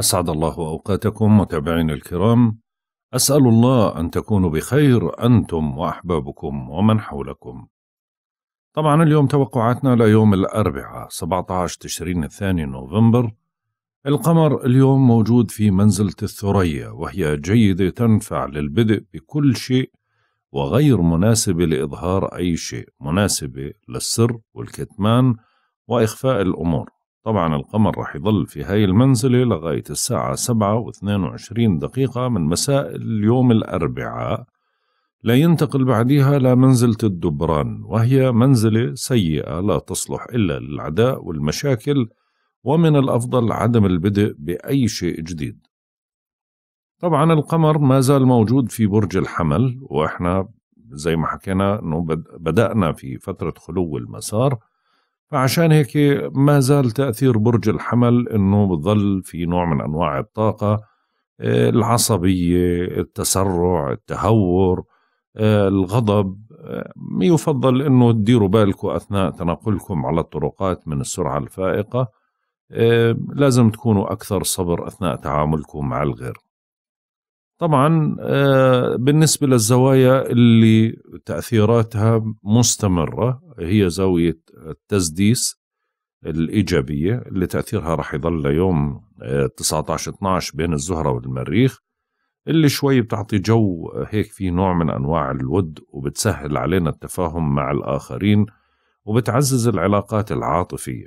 أسعد الله أوقاتكم متابعين الكرام أسأل الله أن تكونوا بخير أنتم وأحبابكم ومن حولكم طبعا اليوم توقعاتنا ليوم الأربعاء 17 تشرين الثاني نوفمبر القمر اليوم موجود في منزلة الثريا وهي جيدة تنفع للبدء بكل شيء وغير مناسبة لإظهار أي شيء مناسبة للسر والكتمان وإخفاء الأمور طبعا القمر راح يظل في هاي المنزلة لغاية الساعة سبعة واثنين وعشرين دقيقة من مساء اليوم الأربعاء لا ينتقل بعدها لمنزلة الدبران وهي منزلة سيئة لا تصلح إلا للعداء والمشاكل ومن الأفضل عدم البدء بأي شيء جديد طبعا القمر ما زال موجود في برج الحمل وإحنا زي ما حكينا أنه بدأنا في فترة خلو المسار فعشان هيك ما زال تأثير برج الحمل أنه بظل في نوع من أنواع الطاقة آه، العصبية التسرع التهور آه، الغضب آه، يفضل أنه تديروا بالكم أثناء تنقلكم على الطرقات من السرعة الفائقة لازم تكونوا أكثر صبر أثناء تعاملكم مع الغير طبعا آه، بالنسبة للزوايا اللي تأثيراتها مستمرة هي زاوية التسديس الإيجابية اللي تأثيرها راح يظل ليوم 19-12 آه، بين الزهرة والمريخ اللي شوي بتعطي جو آه، هيك في نوع من أنواع الود وبتسهل علينا التفاهم مع الآخرين وبتعزز العلاقات العاطفية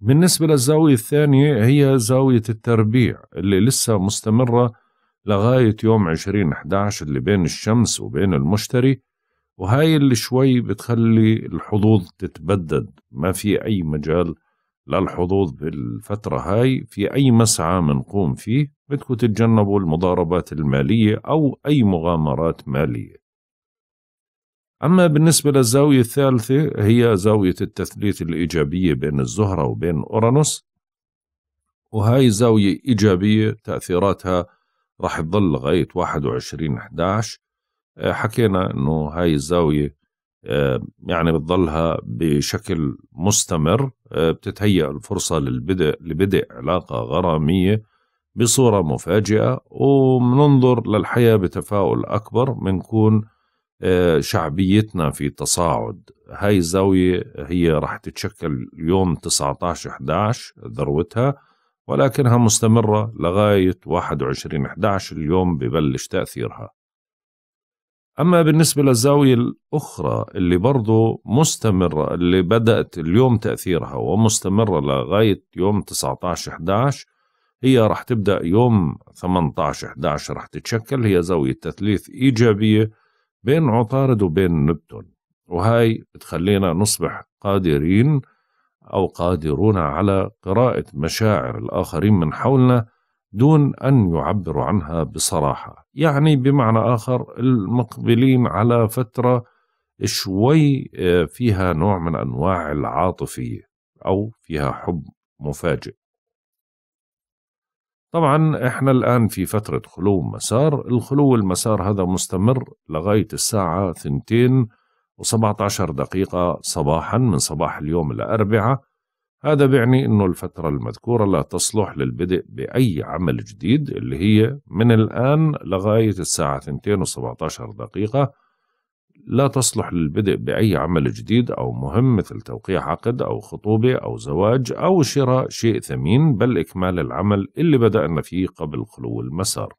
بالنسبة للزاوية الثانية هي زاوية التربيع اللي لسه مستمرة لغاية يوم أحداش اللي بين الشمس وبين المشتري وهاي اللي شوي بتخلي الحظوظ تتبدد ما في أي مجال للحظوظ بالفترة هاي في أي مسعى منقوم فيه بدكم تتجنبوا المضاربات المالية أو أي مغامرات مالية أما بالنسبة للزاوية الثالثة هي زاوية التثليث الإيجابية بين الزهرة وبين أورانوس وهاي زاوية إيجابية تأثيراتها راح تضل لغاية 21 11 آه، حكينا انه هاي الزاوية آه، يعني بتضلها بشكل مستمر آه، بتتهيأ الفرصة للبدء لبدء علاقة غرامية بصورة مفاجئة وبننظر للحياة بتفاؤل أكبر بنكون شعبيتنا في تصاعد هاي الزاوية هي رح تتشكل يوم 19 11 ذروتها ولكنها مستمرة لغاية 21/11 اليوم ببلش تأثيرها أما بالنسبة للزاوية الأخرى اللي برضو مستمرة اللي بدأت اليوم تأثيرها ومستمرة لغاية يوم 19/11 هي رح تبدأ يوم 18/11 رح تتشكل هي زاوية تثليث إيجابية بين عطارد وبين نبتون وهاي بتخلينا نصبح قادرين أو قادرون على قراءة مشاعر الآخرين من حولنا دون أن يعبروا عنها بصراحة يعني بمعنى آخر المقبلين على فترة شوي آه، فيها نوع من أنواع العاطفية أو فيها حب مفاجئ طبعا احنا الآن في فترة خلو مسار الخلو المسار هذا مستمر لغاية الساعة ثنتين و17 دقيقة صباحا من صباح اليوم الأربعاء هذا بيعني أنه الفترة المذكورة لا تصلح للبدء بأي عمل جديد اللي هي من الآن لغاية الساعة 2 و17 دقيقة لا تصلح للبدء بأي عمل جديد أو مهم مثل توقيع عقد أو خطوبة أو زواج أو شراء شيء ثمين بل إكمال العمل اللي بدأنا فيه قبل خلو المسار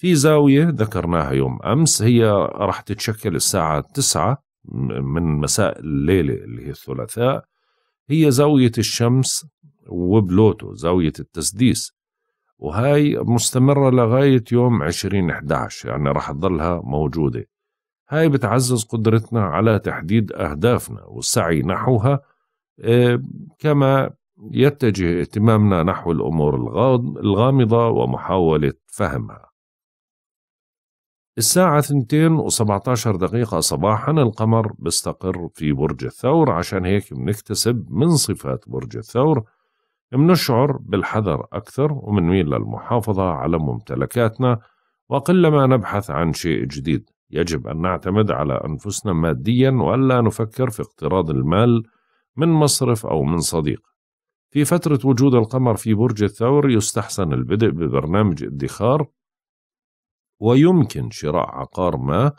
في زاوية ذكرناها يوم أمس هي راح تتشكل الساعة تسعة من مساء الليلة اللي هي الثلاثاء هي زاوية الشمس وبلوتو زاوية التسديس وهاي مستمرة لغاية يوم عشرين إحداش يعني راح تظلها موجودة هاي بتعزز قدرتنا على تحديد أهدافنا والسعي نحوها آه، كما يتجه اهتمامنا نحو الأمور الغامضة ومحاولة فهمها الساعة 2 و17 دقيقة صباحا القمر بيستقر في برج الثور عشان هيك بنكتسب من صفات برج الثور بنشعر بالحذر أكثر وبنميل للمحافظة على ممتلكاتنا وقلما نبحث عن شيء جديد يجب أن نعتمد على أنفسنا ماديا وألا نفكر في اقتراض المال من مصرف أو من صديق في فترة وجود القمر في برج الثور يستحسن البدء ببرنامج ادخار ويمكن شراء عقار ما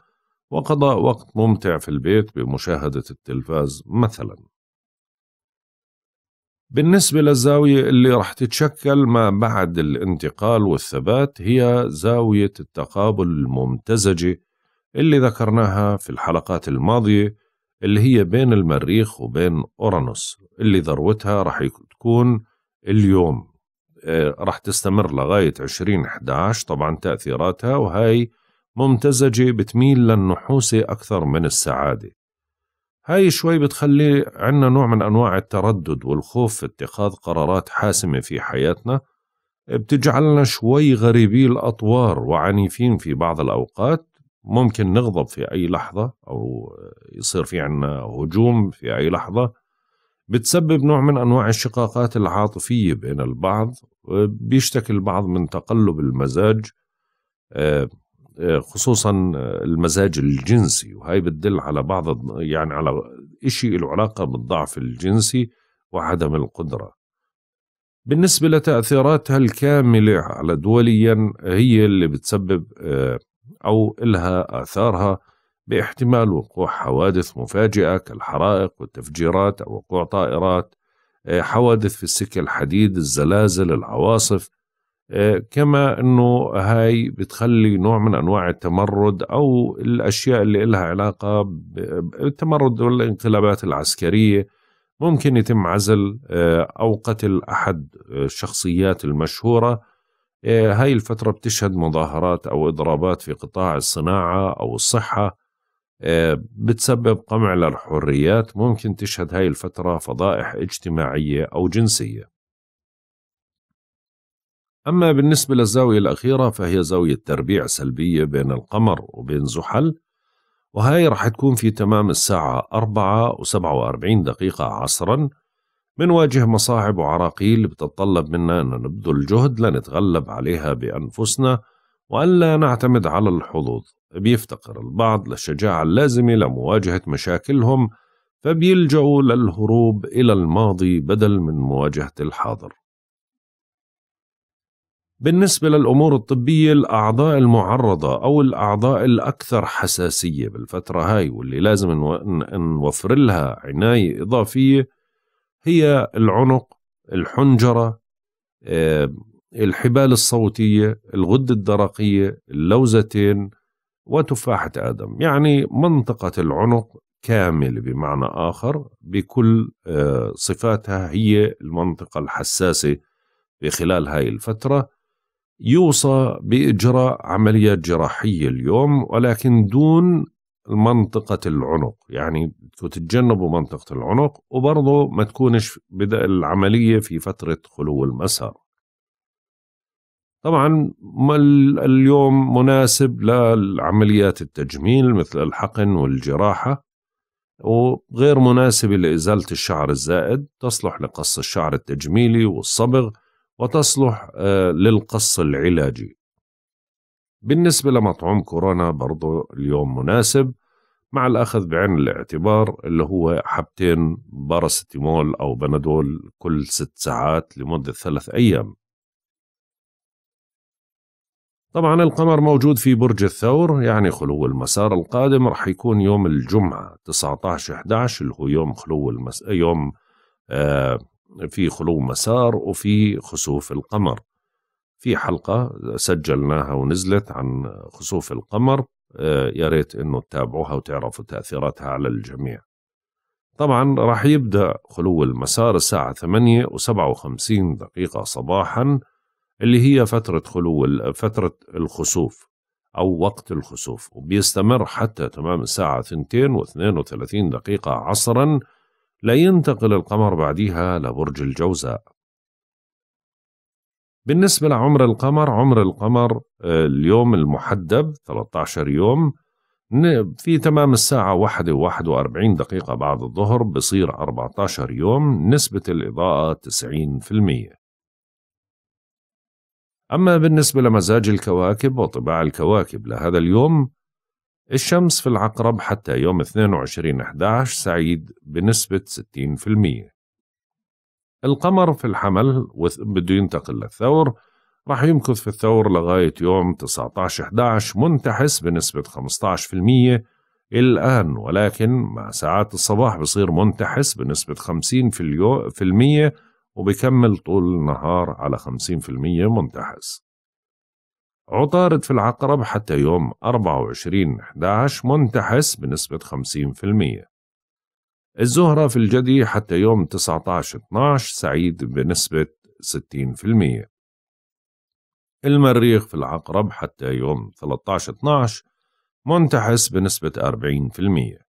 وقضاء وقت ممتع في البيت بمشاهدة التلفاز مثلا بالنسبة للزاوية اللي رح تتشكل ما بعد الانتقال والثبات هي زاوية التقابل الممتزجة اللي ذكرناها في الحلقات الماضية اللي هي بين المريخ وبين أورانوس اللي ذروتها رح تكون اليوم آه، راح تستمر لغاية 2011 طبعا تأثيراتها وهي ممتزجة بتميل للنحوسة أكثر من السعادة هاي شوي بتخلي عنا نوع من أنواع التردد والخوف في اتخاذ قرارات حاسمة في حياتنا بتجعلنا شوي غريبي الأطوار وعنيفين في بعض الأوقات ممكن نغضب في أي لحظة أو يصير في عنا هجوم في أي لحظة بتسبب نوع من أنواع الشقاقات العاطفية بين البعض بيشتكي البعض من تقلب المزاج آه، آه، خصوصا المزاج الجنسي وهي بتدل على بعض يعني على إشي له علاقة بالضعف الجنسي وعدم القدرة بالنسبة لتأثيراتها الكاملة على دوليا هي اللي بتسبب آه، أو إلها آثارها باحتمال وقوع حوادث مفاجئة كالحرائق والتفجيرات أو وقوع طائرات آه، حوادث في السكة الحديد الزلازل العواصف آه، كما أنه هاي بتخلي نوع من أنواع التمرد أو الأشياء اللي إلها علاقة بالتمرد والانقلابات العسكرية ممكن يتم عزل آه، أو قتل أحد الشخصيات المشهورة هاي الفترة بتشهد مظاهرات أو إضرابات في قطاع الصناعة أو الصحة آه، بتسبب قمع للحريات ممكن تشهد هاي الفترة فضائح اجتماعية أو جنسية أما بالنسبة للزاوية الأخيرة فهي زاوية تربيع سلبية بين القمر وبين زحل وهي رح تكون في تمام الساعة 4 و47 دقيقة عصرا منواجه مصاعب وعراقيل بتطلب منا أن نبذل جهد لنتغلب عليها بأنفسنا وألا نعتمد على الحظوظ بيفتقر البعض للشجاعة اللازمة لمواجهة مشاكلهم فبيلجأوا للهروب إلى الماضي بدل من مواجهة الحاضر بالنسبة للأمور الطبية الأعضاء المعرضة أو الأعضاء الأكثر حساسية بالفترة هاي واللي لازم نوفر لها عناية إضافية هي العنق الحنجرة آه، الحبال الصوتية الغدة الدرقية اللوزتين وتفاحة آدم يعني منطقة العنق كامل بمعنى آخر بكل آه، صفاتها هي المنطقة الحساسة في خلال هاي الفترة يوصى بإجراء عملية جراحية اليوم ولكن دون منطقة العنق يعني تتجنبوا منطقة العنق وبرضه ما تكونش بدأ العملية في فترة خلو المسار طبعا اليوم مناسب للعمليات التجميل مثل الحقن والجراحة وغير مناسبة لإزالة الشعر الزائد تصلح لقص الشعر التجميلي والصبغ وتصلح آه، للقص العلاجي بالنسبة لمطعوم كورونا برضو اليوم مناسب مع الأخذ بعين الاعتبار اللي هو حبتين باراسيتامول أو بنادول كل ست ساعات لمدة ثلاث أيام طبعا القمر موجود في برج الثور يعني خلو المسار القادم راح يكون يوم الجمعة 19 11 اللي هو يوم خلو المس... يوم آه في خلو مسار وفي خسوف القمر في حلقة سجلناها ونزلت عن خسوف القمر آه يا ريت انه تتابعوها وتعرفوا تأثيراتها على الجميع طبعا راح يبدأ خلو المسار الساعة 8 و57 دقيقة صباحاً اللي هي فترة خلو فترة الخسوف أو وقت الخسوف وبيستمر حتى تمام الساعة 2 و32 دقيقة عصرا لا ينتقل القمر بعديها لبرج الجوزاء بالنسبة لعمر القمر عمر القمر آه، اليوم المحدب 13 يوم في تمام الساعة واحدة وواحد وأربعين دقيقة بعد الظهر بصير 14 يوم نسبة الإضاءة 90% أما بالنسبة لمزاج الكواكب وطباع الكواكب لهذا اليوم الشمس في العقرب حتى يوم 22/11 سعيد بنسبة 60% القمر في الحمل بده ينتقل للثور راح يمكث في الثور لغاية يوم 19/11 منتحس بنسبة 15% الآن ولكن مع ساعات الصباح بصير منتحس بنسبة 50% في, في المية وبيكمل طول النهار على 50% منتحس عطارد في العقرب حتى يوم 24/11 منتحس بنسبة 50% الزهرة في الجدي حتى يوم 19/12 سعيد بنسبة 60% المريخ في العقرب حتى يوم 13/12 منتحس بنسبة 40%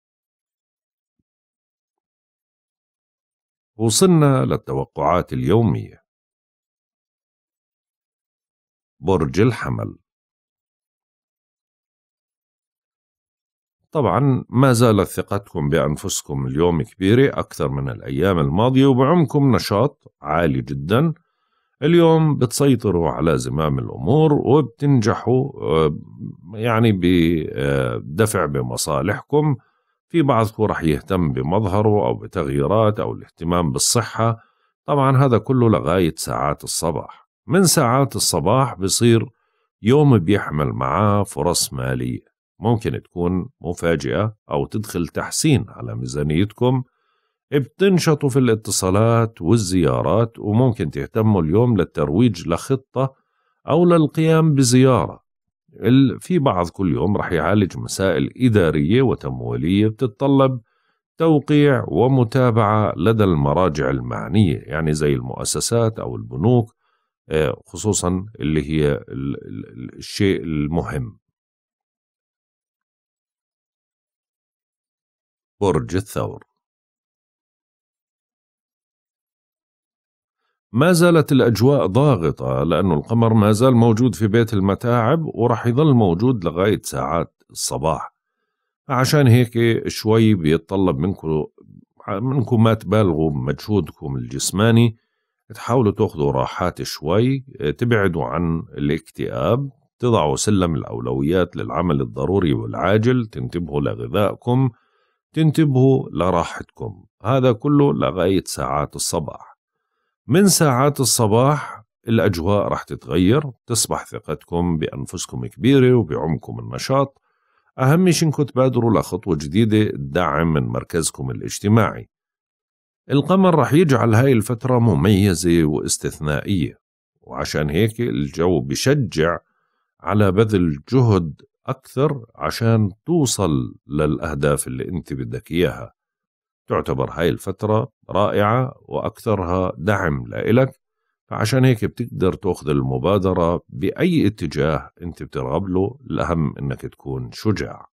وصلنا للتوقعات اليومية برج الحمل طبعا ما زالت ثقتكم بأنفسكم اليوم كبيرة أكثر من الأيام الماضية وبعمكم نشاط عالي جدا اليوم بتسيطروا على زمام الأمور وبتنجحوا آه، يعني بدفع آه، بمصالحكم في بعضكم رح يهتم بمظهره أو بتغييرات أو الاهتمام بالصحة طبعا هذا كله لغاية ساعات الصباح من ساعات الصباح بصير يوم بيحمل معاه فرص مالية ممكن تكون مفاجئة أو تدخل تحسين على ميزانيتكم بتنشطوا في الاتصالات والزيارات وممكن تهتموا اليوم للترويج لخطة أو للقيام بزيارة في بعض كل يوم رح يعالج مسائل إدارية وتمويلية بتتطلب توقيع ومتابعة لدى المراجع المعنية يعني زي المؤسسات أو البنوك آه، خصوصا اللي هي الشيء المهم برج الثور ما زالت الأجواء ضاغطة لأن القمر ما زال موجود في بيت المتاعب ورح يظل موجود لغاية ساعات الصباح عشان هيك شوي بيتطلب منكم منكم ما تبالغوا مجهودكم الجسماني تحاولوا تاخذوا راحات شوي تبعدوا عن الاكتئاب تضعوا سلم الأولويات للعمل الضروري والعاجل تنتبهوا لغذائكم تنتبهوا لراحتكم هذا كله لغاية ساعات الصباح من ساعات الصباح الأجواء رح تتغير تصبح ثقتكم بأنفسكم كبيرة وبعمكم النشاط أهم شيء إنكم تبادروا لخطوة جديدة تدعم من مركزكم الاجتماعي القمر رح يجعل هاي الفترة مميزة واستثنائية وعشان هيك الجو بشجع على بذل جهد أكثر عشان توصل للأهداف اللي أنت بدك إياها تعتبر هاي الفترة رائعة وأكثرها دعم لإلك فعشان هيك بتقدر تاخذ المبادرة بأي اتجاه أنت بترغب له الأهم أنك تكون شجاع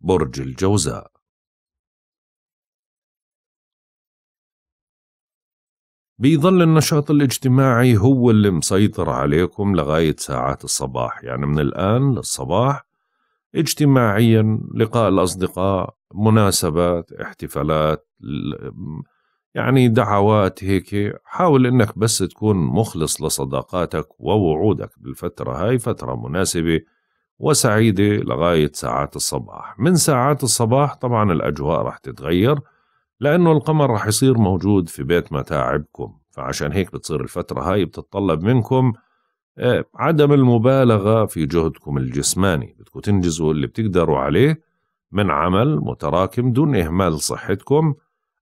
برج الجوزاء بيظل النشاط الاجتماعي هو اللي مسيطر عليكم لغاية ساعات الصباح يعني من الآن للصباح اجتماعيا لقاء الأصدقاء مناسبات احتفالات يعني دعوات هيك حاول انك بس تكون مخلص لصداقاتك ووعودك بالفترة هاي فترة مناسبة وسعيدة لغاية ساعات الصباح من ساعات الصباح طبعا الأجواء رح تتغير لأنه القمر رح يصير موجود في بيت متاعبكم فعشان هيك بتصير الفترة هاي بتتطلب منكم آه، عدم المبالغة في جهدكم الجسماني بدكم تنجزوا اللي بتقدروا عليه من عمل متراكم دون إهمال صحتكم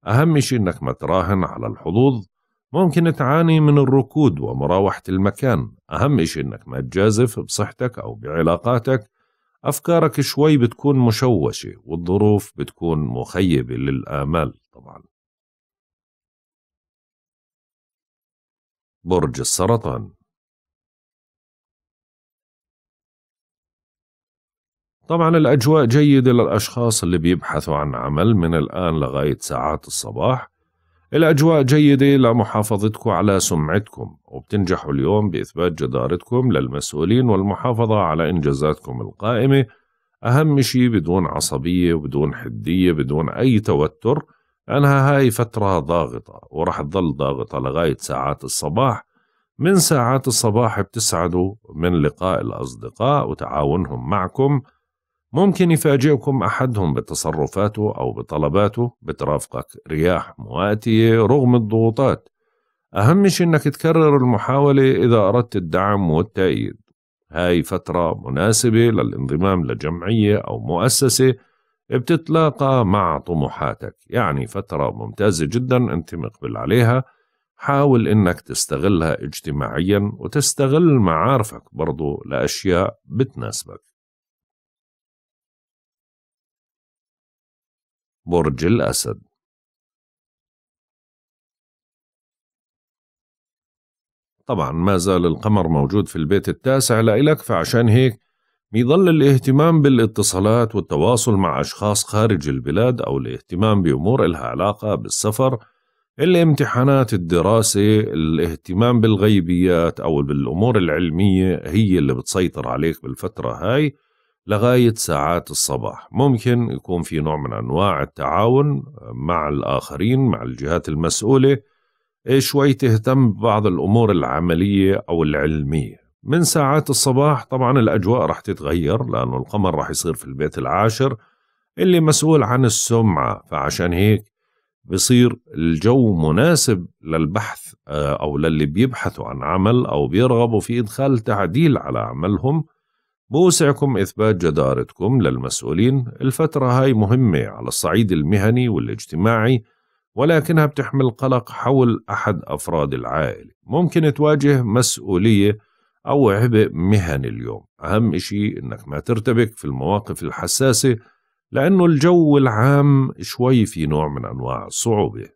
أهم شيء إنك ما تراهن على الحظوظ ممكن تعاني من الركود ومراوحة المكان أهم شيء إنك ما تجازف بصحتك أو بعلاقاتك أفكارك شوي بتكون مشوشة والظروف بتكون مخيبة للآمال طبعا برج السرطان طبعا الأجواء جيدة للأشخاص اللي بيبحثوا عن عمل من الآن لغاية ساعات الصباح الأجواء جيدة لمحافظتكم على سمعتكم وبتنجحوا اليوم بإثبات جدارتكم للمسؤولين والمحافظة على إنجازاتكم القائمة أهم شيء بدون عصبية وبدون حدية بدون أي توتر لأنها هاي فترة ضاغطة ورح تظل ضاغطة لغاية ساعات الصباح من ساعات الصباح بتسعدوا من لقاء الأصدقاء وتعاونهم معكم ممكن يفاجئكم أحدهم بتصرفاته أو بطلباته بترافقك رياح مواتية رغم الضغوطات أهم شيء إنك تكرر المحاولة إذا أردت الدعم والتأييد هاي فترة مناسبة للانضمام لجمعية أو مؤسسة بتتلاقى مع طموحاتك يعني فترة ممتازة جدا أنت مقبل عليها حاول إنك تستغلها اجتماعيا وتستغل معارفك برضو لأشياء بتناسبك برج الأسد طبعا ما زال القمر موجود في البيت التاسع لإلك فعشان هيك بيظل الاهتمام بالاتصالات والتواصل مع أشخاص خارج البلاد أو الاهتمام بأمور إلها علاقة بالسفر الامتحانات الدراسة الاهتمام بالغيبيات أو بالأمور العلمية هي اللي بتسيطر عليك بالفترة هاي لغاية ساعات الصباح ممكن يكون في نوع من أنواع التعاون مع الآخرين مع الجهات المسؤولة إيه، شوي تهتم ببعض الأمور العملية أو العلمية من ساعات الصباح طبعا الأجواء رح تتغير لأنه القمر رح يصير في البيت العاشر اللي مسؤول عن السمعة فعشان هيك بصير الجو مناسب للبحث آه، أو للي بيبحثوا عن عمل أو بيرغبوا في إدخال تعديل على عملهم بوسعكم إثبات جدارتكم للمسؤولين الفترة هاي مهمة على الصعيد المهني والاجتماعي ولكنها بتحمل قلق حول أحد أفراد العائلة ممكن تواجه مسؤولية أو عبء مهني اليوم أهم إشي إنك ما ترتبك في المواقف الحساسة لأنه الجو العام شوي في نوع من أنواع الصعوبة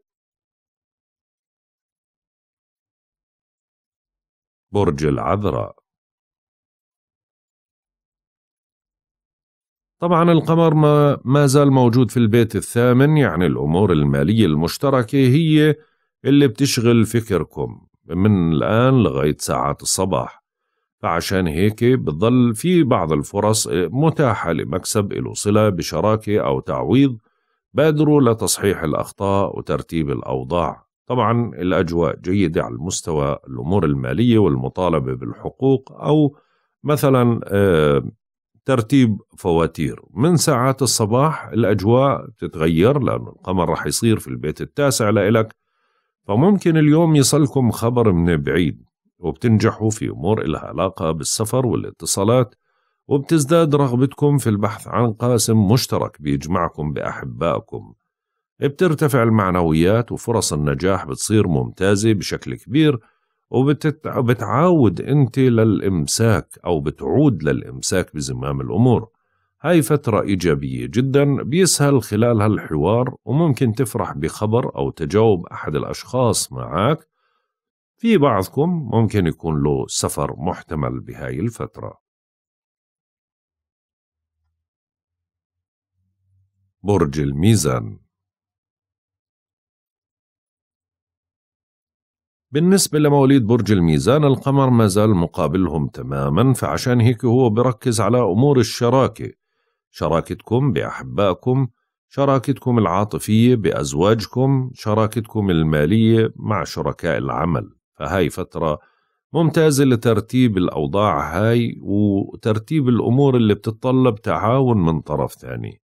برج العذراء طبعا القمر ما, ما زال موجود في البيت الثامن يعني الأمور المالية المشتركة هي اللي بتشغل فكركم من الآن لغاية ساعات الصباح فعشان هيك بتضل في بعض الفرص متاحة لمكسب له صلة بشراكة أو تعويض بادروا لتصحيح الأخطاء وترتيب الأوضاع طبعا الأجواء جيدة على المستوى الأمور المالية والمطالبة بالحقوق أو مثلا آه، ترتيب فواتير من ساعات الصباح الأجواء بتتغير لأن القمر رح يصير في البيت التاسع لإلك فممكن اليوم يصلكم خبر من بعيد وبتنجحوا في أمور إلها علاقة بالسفر والاتصالات وبتزداد رغبتكم في البحث عن قاسم مشترك بيجمعكم بأحبائكم بترتفع المعنويات وفرص النجاح بتصير ممتازة بشكل كبير وبتت... وبتعاود انت للامساك او بتعود للامساك بزمام الامور هاي فترة إيجابية جدا بيسهل خلالها الحوار وممكن تفرح بخبر أو تجاوب أحد الأشخاص معك في بعضكم ممكن يكون له سفر محتمل بهاي الفترة برج الميزان بالنسبة لمواليد برج الميزان القمر ما زال مقابلهم تماما فعشان هيك هو بركز على أمور الشراكة شراكتكم بأحبائكم شراكتكم العاطفية بأزواجكم شراكتكم المالية مع شركاء العمل فهاي فترة ممتازة لترتيب الأوضاع هاي وترتيب الأمور اللي بتتطلب تعاون من طرف ثاني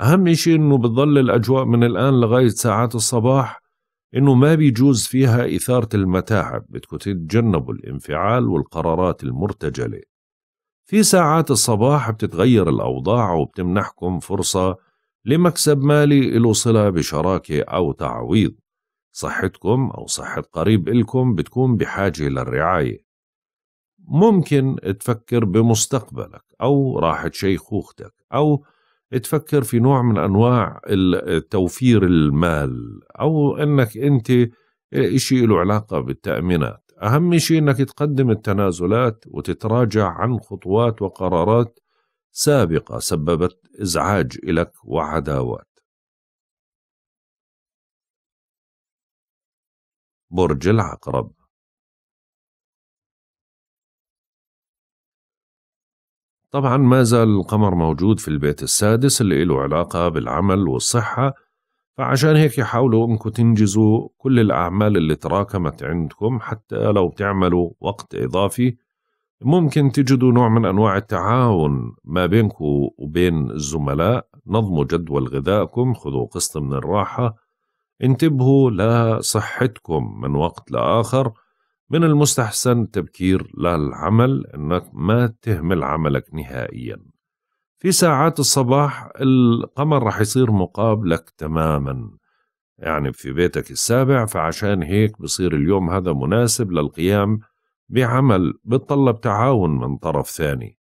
أهم شيء أنه بتظل الأجواء من الآن لغاية ساعات الصباح إنه ما بيجوز فيها إثارة المتاعب بدكم تتجنبوا الانفعال والقرارات المرتجلة في ساعات الصباح بتتغير الأوضاع وبتمنحكم فرصة لمكسب مالي له صلة بشراكة أو تعويض صحتكم أو صحة قريب إلكم بتكون بحاجة للرعاية ممكن تفكر بمستقبلك أو راحة شيخوختك أو تفكر في نوع من انواع توفير المال او انك انت شيء له علاقه بالتامينات اهم شيء انك تقدم التنازلات وتتراجع عن خطوات وقرارات سابقه سببت ازعاج لك وعداوات برج العقرب طبعا ما زال القمر موجود في البيت السادس اللي له علاقة بالعمل والصحة فعشان هيك يحاولوا انكم تنجزوا كل الأعمال اللي تراكمت عندكم حتى لو بتعملوا وقت إضافي ممكن تجدوا نوع من أنواع التعاون ما بينكم وبين الزملاء نظموا جدول غذائكم خذوا قسط من الراحة انتبهوا لصحتكم من وقت لآخر من المستحسن التبكير للعمل أنك ما تهمل عملك نهائيا في ساعات الصباح القمر رح يصير مقابلك تماما يعني في بيتك السابع فعشان هيك بصير اليوم هذا مناسب للقيام بعمل بتطلب تعاون من طرف ثاني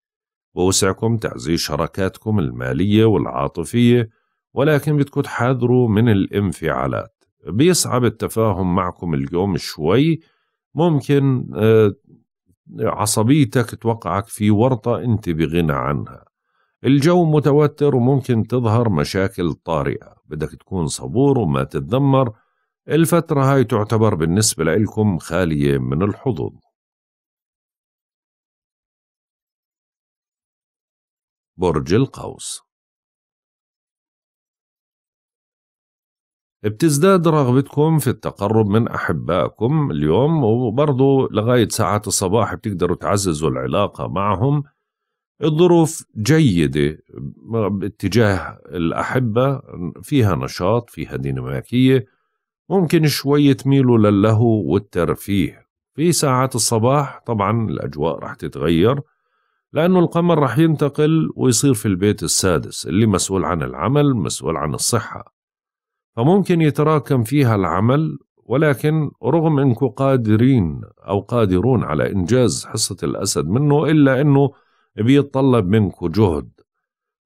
بوسعكم تعزيز شراكاتكم المالية والعاطفية ولكن بتكون تحذروا من الانفعالات بيصعب التفاهم معكم اليوم شوي ممكن آه، عصبيتك توقعك في ورطة أنت بغنى عنها الجو متوتر وممكن تظهر مشاكل طارئة بدك تكون صبور وما تتذمر الفترة هاي تعتبر بالنسبة لإلكم خالية من الحظوظ برج القوس بتزداد رغبتكم في التقرب من أحبائكم اليوم وبرضو لغاية ساعات الصباح بتقدروا تعززوا العلاقة معهم الظروف جيدة باتجاه الأحبة فيها نشاط فيها ديناميكية ممكن شوي تميلوا للهو والترفيه في ساعات الصباح طبعا الأجواء رح تتغير لأنه القمر رح ينتقل ويصير في البيت السادس اللي مسؤول عن العمل مسؤول عن الصحة فممكن يتراكم فيها العمل ولكن رغم انكم قادرين او قادرون على انجاز حصه الاسد منه الا انه بيتطلب منكم جهد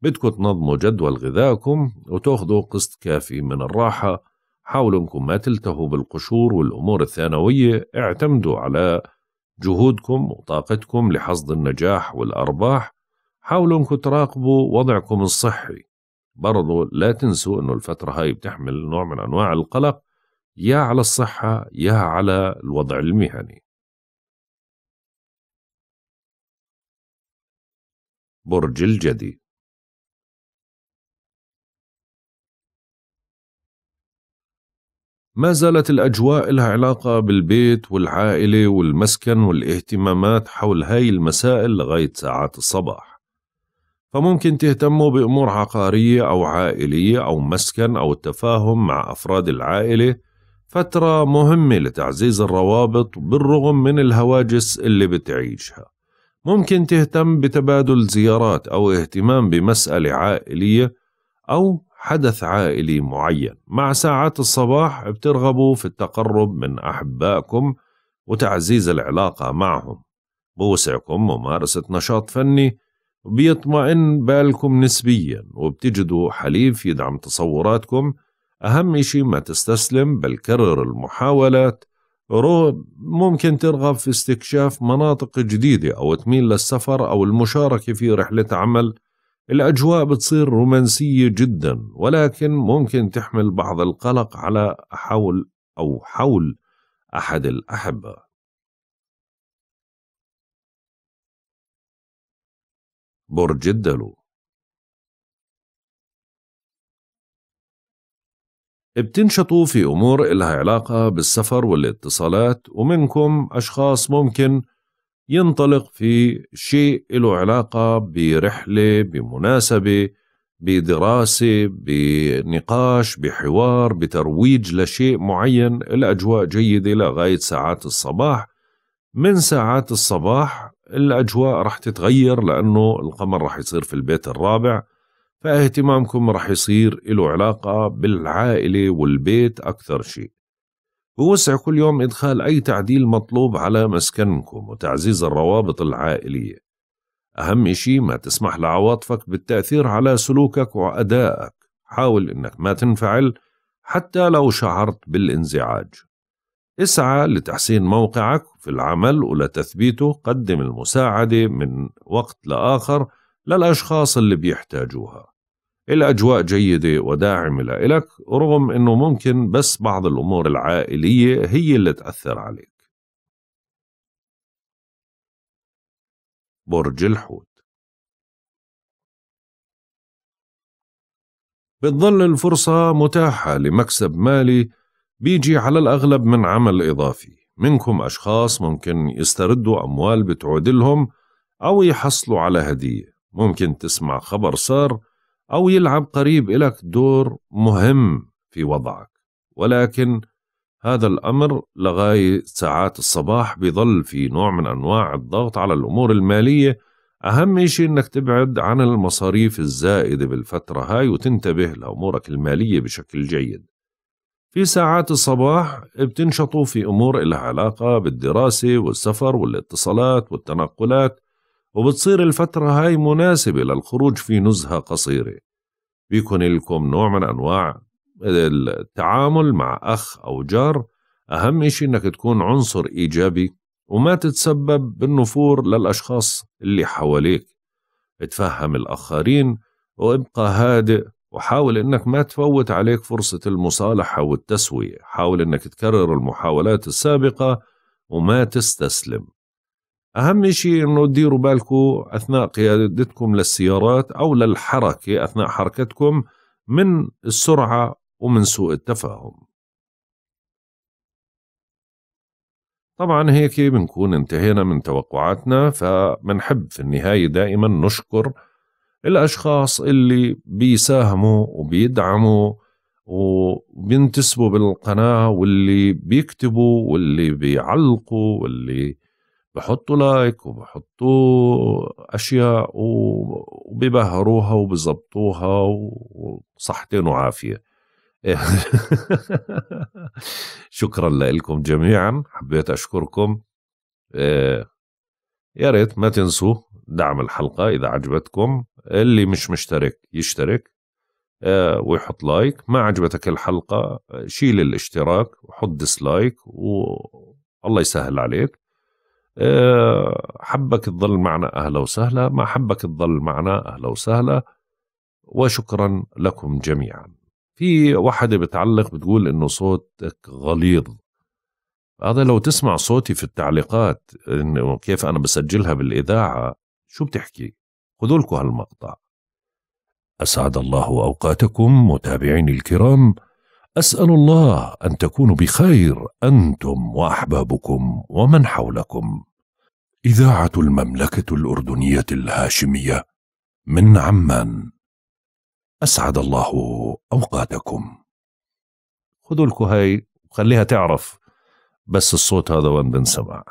بدكم تنظموا جدول غذائكم وتاخذوا قسط كافي من الراحه حاولوا انكم ما تلتهوا بالقشور والامور الثانويه اعتمدوا على جهودكم وطاقتكم لحصد النجاح والارباح حاولوا انكم تراقبوا وضعكم الصحي برضو لا تنسوا أنه الفترة هاي بتحمل نوع من أنواع القلق يا على الصحة يا على الوضع المهني برج الجدي ما زالت الأجواء لها علاقة بالبيت والعائلة والمسكن والاهتمامات حول هاي المسائل لغاية ساعات الصباح فممكن تهتموا بأمور عقارية أو عائلية أو مسكن أو التفاهم مع أفراد العائلة فترة مهمة لتعزيز الروابط بالرغم من الهواجس اللي بتعيشها ممكن تهتم بتبادل زيارات أو اهتمام بمسألة عائلية أو حدث عائلي معين مع ساعات الصباح بترغبوا في التقرب من أحبائكم وتعزيز العلاقة معهم بوسعكم ممارسة نشاط فني بيطمئن بالكم نسبيا وبتجدوا حليف يدعم تصوراتكم أهم إشي ما تستسلم بل كرر المحاولات ممكن ترغب في استكشاف مناطق جديدة أو تميل للسفر أو المشاركة في رحلة عمل الأجواء بتصير رومانسية جدا ولكن ممكن تحمل بعض القلق على حول أو حول أحد الأحبة برج الدلو بتنشطوا في أمور إلها علاقة بالسفر والاتصالات ومنكم أشخاص ممكن ينطلق في شيء له علاقة برحلة بمناسبة بدراسة بنقاش بحوار بترويج لشيء معين الأجواء جيدة لغاية ساعات الصباح من ساعات الصباح الاجواء راح تتغير لانه القمر راح يصير في البيت الرابع فاهتمامكم راح يصير له علاقه بالعائله والبيت اكثر شيء. بوسع كل يوم ادخال اي تعديل مطلوب على مسكنكم وتعزيز الروابط العائليه. اهم شيء ما تسمح لعواطفك بالتاثير على سلوكك وادائك، حاول انك ما تنفعل حتى لو شعرت بالانزعاج. اسعى لتحسين موقعك في العمل ولتثبيته قدم المساعدة من وقت لآخر للأشخاص اللي بيحتاجوها الأجواء جيدة وداعمة لك رغم أنه ممكن بس بعض الأمور العائلية هي اللي تأثر عليك برج الحوت بتظل الفرصة متاحة لمكسب مالي بيجي على الأغلب من عمل إضافي منكم أشخاص ممكن يستردوا أموال بتعود لهم أو يحصلوا على هدية ممكن تسمع خبر صار أو يلعب قريب إلك دور مهم في وضعك ولكن هذا الأمر لغاية ساعات الصباح بيظل في نوع من أنواع الضغط على الأمور المالية أهم شيء أنك تبعد عن المصاريف الزائدة بالفترة هاي وتنتبه لأمورك المالية بشكل جيد في ساعات الصباح بتنشطوا في أمور إلها علاقة بالدراسة والسفر والاتصالات والتنقلات وبتصير الفترة هاي مناسبة للخروج في نزهة قصيرة بيكون لكم نوع من أنواع التعامل مع أخ أو جار أهم إشي إنك تكون عنصر إيجابي وما تتسبب بالنفور للأشخاص اللي حواليك اتفهم الآخرين وابقى هادئ وحاول انك ما تفوت عليك فرصة المصالحة والتسوية حاول انك تكرر المحاولات السابقة وما تستسلم أهم شيء أنه تديروا بالكم أثناء قيادتكم للسيارات أو للحركة أثناء حركتكم من السرعة ومن سوء التفاهم طبعا هيك بنكون انتهينا من توقعاتنا فمنحب في النهاية دائما نشكر الأشخاص اللي بيساهموا وبيدعموا وبينتسبوا بالقناة واللي بيكتبوا واللي بيعلقوا واللي بحطوا لايك وبحطوا أشياء وبيبهروها وبيظبطوها وصحتين وعافية شكرا لكم جميعا حبيت أشكركم آه، يا ريت ما تنسوا دعم الحلقة إذا عجبتكم اللي مش مشترك يشترك آه، ويحط لايك ما عجبتك الحلقة شيل الاشتراك وحط ديسلايك والله يسهل عليك آه، حبك تظل معنا أهلا وسهلا ما حبك تظل معنا أهلا وسهلا وشكرا لكم جميعا في واحدة بتعلق بتقول إنه صوتك غليظ هذا لو تسمع صوتي في التعليقات إنه كيف أنا بسجلها بالإذاعة شو بتحكي خذوا لكم هالمقطع أسعد الله أوقاتكم متابعيني الكرام أسأل الله أن تكونوا بخير أنتم وأحبابكم ومن حولكم إذاعة المملكة الأردنية الهاشمية من عمان أسعد الله أوقاتكم خذوا لكم هاي وخليها تعرف بس الصوت هذا وين بنسمع